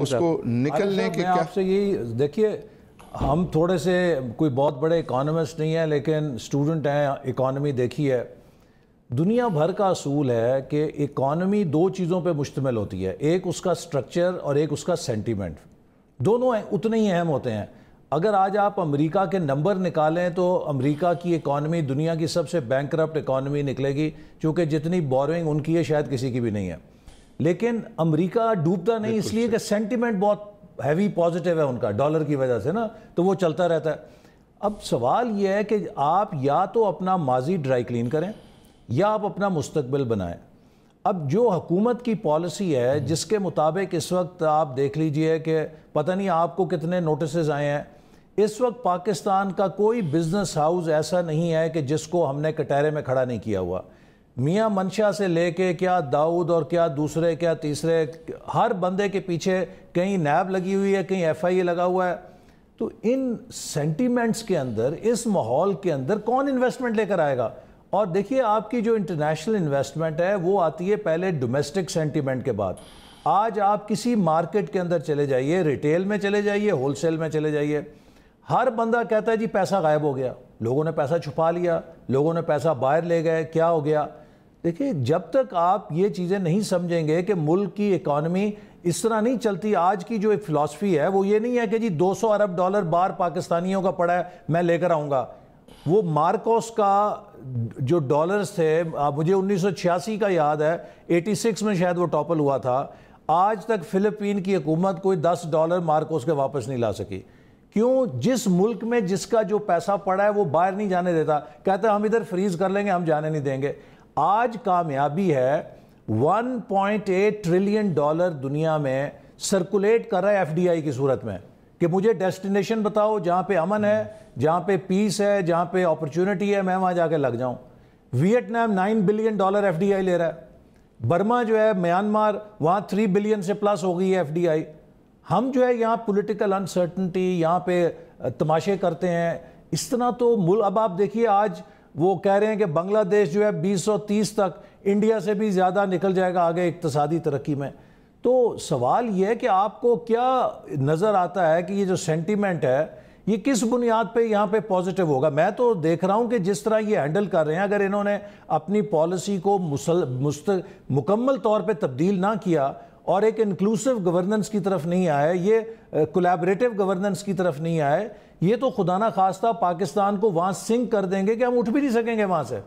اس کو نکلنے کے کیا سے یہی دیکھیے ہم تھوڑے سے کوئی بہت بڑے اکانسٹ نہیں ہیں لیکن اسٹوڈنٹ ہیں اکانومی ہے دنیا بھر کا اصول ہے کہ اکانومی دو چیزوں پہ مشتمل ہوتی ہے ایک اس کا سٹرکچر اور ایک اس کا سینٹیمنٹ دونوں اتنے ہی اہم ہوتے ہیں اگر آج آپ امریکہ کے نمبر نکالیں تو امریکہ کی ایکانومی دنیا کی سب سے بینک کرپٹ نکلے گی چونکہ جتنی بورنگ ان کی ہے شاید کسی کی بھی نہیں ہے لیکن امریکہ ڈوبتا نہیں اس لیے کہ سینٹیمنٹ بہت ہیوی پازیٹیو ہے ان کا ڈالر کی وجہ سے نا تو وہ چلتا رہتا ہے اب سوال یہ ہے کہ آپ یا تو اپنا ماضی ڈرائی کلین کریں یا آپ اپنا مستقبل بنائیں اب جو حکومت کی پالیسی ہے جس کے مطابق اس وقت آپ دیکھ لیجئے کہ پتہ نہیں آپ کو کتنے نوٹسز آئے ہیں اس وقت پاکستان کا کوئی بزنس ہاؤس ایسا نہیں ہے کہ جس کو ہم نے کٹہرے میں کھڑا نہیں کیا ہوا میاں منشا سے لے کے کیا داؤد اور کیا دوسرے کیا تیسرے ہر بندے کے پیچھے کہیں نیب لگی ہوئی ہے کہیں ایف آئی اے لگا ہوا ہے تو ان سینٹیمنٹس کے اندر اس ماحول کے اندر کون انویسٹمنٹ لے کر آئے گا اور دیکھیے آپ کی جو انٹرنیشنل انویسٹمنٹ ہے وہ آتی ہے پہلے ڈومیسٹک سینٹیمنٹ کے بعد آج آپ کسی مارکیٹ کے اندر چلے جائیے ریٹیل میں چلے جائیے ہول سیل میں چلے جائیے ہر بندہ کہتا ہے جی پیسہ غائب ہو گیا لوگوں نے پیسہ چھپا لیا لوگوں نے پیسہ باہر لے گئے کیا ہو گیا دیکھیے جب تک آپ یہ چیزیں نہیں سمجھیں گے کہ ملک کی اکانومی اس طرح نہیں چلتی آج کی جو ایک فلاسفی ہے وہ یہ نہیں ہے کہ جی دو سو ارب ڈالر بار پاکستانیوں کا پڑا ہے میں لے کر آؤں گا وہ مارکوس کا جو ڈالرز تھے مجھے انیس سو چھیاسی کا یاد ہے ایٹی سکس میں شاید وہ ٹاپل ہوا تھا آج تک فلپین کی حکومت کوئی دس ڈالر مارکوس کے واپس نہیں لا سکی کیوں جس ملک میں جس کا جو پیسہ پڑا ہے وہ باہر نہیں جانے دیتا ہے ہم ادھر فریز کر لیں گے ہم جانے نہیں دیں گے آج کامیابی ہے one point eight trillion dollar دنیا میں سرکولیٹ کر رہا ہے ایف ڈی آئی کی صورت میں کہ مجھے ڈیسٹینیشن بتاؤ جہاں پہ امن ہے جہاں پہ پیس ہے جہاں پہ اپرچونٹی ہے میں وہاں جا کے لگ جاؤں Vietnam nine billion dollar F D I لے رہا ہے برما جو ہے میانمار وہاں تھری بلین سے پلس ہو گئی ہے ایف ڈی آئی ہم جو ہے یہاں پولیٹیکل انسرٹنٹی یہاں پہ تماشے کرتے ہیں اس طرح تو مل اب آپ دیکھیے آج وہ کہہ رہے ہیں کہ بنگلہ دیش جو ہے بیس سو تیس تک انڈیا سے بھی زیادہ نکل جائے گا آگے اقتصادی ترقی میں تو سوال یہ ہے کہ آپ کو کیا نظر آتا ہے کہ یہ جو سینٹیمنٹ ہے یہ کس بنیاد پہ یہاں پہ پازیٹیو ہوگا میں تو دیکھ رہا ہوں کہ جس طرح یہ ہینڈل کر رہے ہیں اگر انہوں نے اپنی پالیسی کو مسل مست مکمل طور پہ تبدیل نہ کیا اور ایک انکلوسیو گورننس کی طرف نہیں آیا یہ کولیبریٹیو گورننس کی طرف نہیں آئے یہ تو خدا نہ خواستہ پاکستان کو وہاں سنک کر دیں گے کہ ہم اٹھ بھی نہیں سکیں گے وہاں سے